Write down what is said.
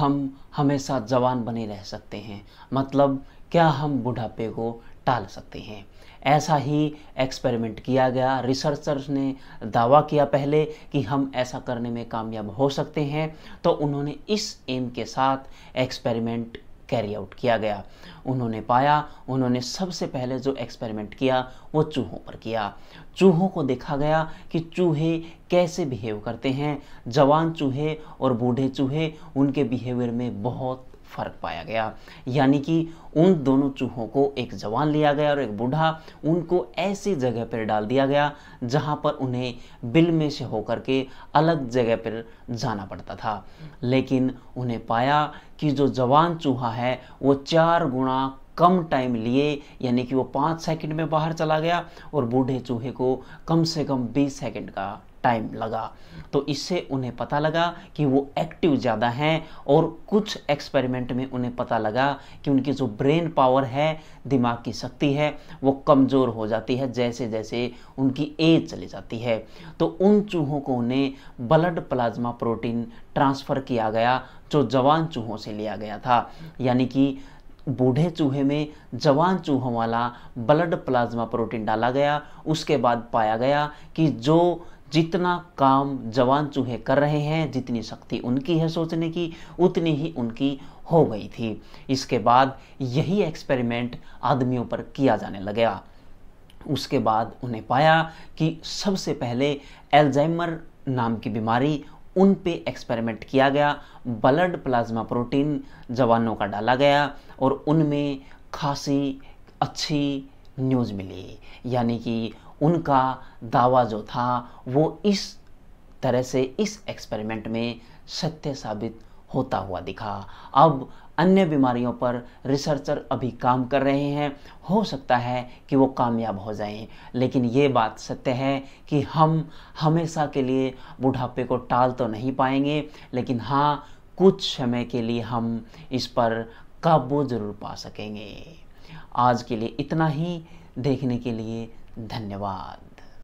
हम हमेशा जवान बने रह सकते हैं मतलब क्या हम बुढ़ापे को टाल सकते हैं ऐसा ही एक्सपेरिमेंट किया गया रिसर्चर्स ने दावा किया पहले कि हम ऐसा करने में कामयाब हो सकते हैं तो उन्होंने इस एम के साथ एक्सपेरिमेंट कैरी आउट किया गया उन्होंने पाया उन्होंने सबसे पहले जो एक्सपेरिमेंट किया वो चूहों पर किया चूहों को देखा गया कि चूहे कैसे बिहेव करते हैं जवान चूहे और बूढ़े चूहे उनके बिहेवियर में बहुत फर्क पाया गया यानी कि उन दोनों चूहों को एक जवान लिया गया और एक बूढ़ा उनको ऐसी जगह पर डाल दिया गया जहां पर उन्हें बिल में से होकर के अलग जगह पर जाना पड़ता था लेकिन उन्हें पाया कि जो जवान चूहा है वो चार गुणा कम टाइम लिए यानी कि वो पाँच सेकंड में बाहर चला गया और बूढ़े चूहे को कम से कम बीस सेकंड का टाइम लगा तो इससे उन्हें पता लगा कि वो एक्टिव ज़्यादा हैं और कुछ एक्सपेरिमेंट में उन्हें पता लगा कि उनकी जो ब्रेन पावर है दिमाग की शक्ति है वो कमज़ोर हो जाती है जैसे जैसे उनकी एज चली जाती है तो उन चूहों को उन्हें ब्लड प्लाज्मा प्रोटीन ट्रांसफ़र किया गया जो जवान चूहों से लिया गया था यानी कि बूढ़े चूहे में जवान चूहों वाला ब्लड प्लाज्मा प्रोटीन डाला गया उसके बाद पाया गया कि जो जितना काम जवान चूहे कर रहे हैं जितनी शक्ति उनकी है सोचने की उतनी ही उनकी हो गई थी इसके बाद यही एक्सपेरिमेंट आदमियों पर किया जाने लगा उसके बाद उन्हें पाया कि सबसे पहले एल्जाइमर नाम की बीमारी उन पे एक्सपेरिमेंट किया गया ब्लड प्लाज्मा प्रोटीन जवानों का डाला गया और उनमें खासी अच्छी न्यूज़ मिली यानी कि उनका दावा जो था वो इस तरह से इस एक्सपेरिमेंट में सत्य साबित होता हुआ दिखा अब अन्य बीमारियों पर रिसर्चर अभी काम कर रहे हैं हो सकता है कि वो कामयाब हो जाएं लेकिन ये बात सत्य है कि हम हमेशा के लिए बुढ़ापे को टाल तो नहीं पाएंगे लेकिन हाँ कुछ समय के लिए हम इस पर काबू ज़रूर पा सकेंगे आज के लिए इतना ही देखने के लिए धन्यवाद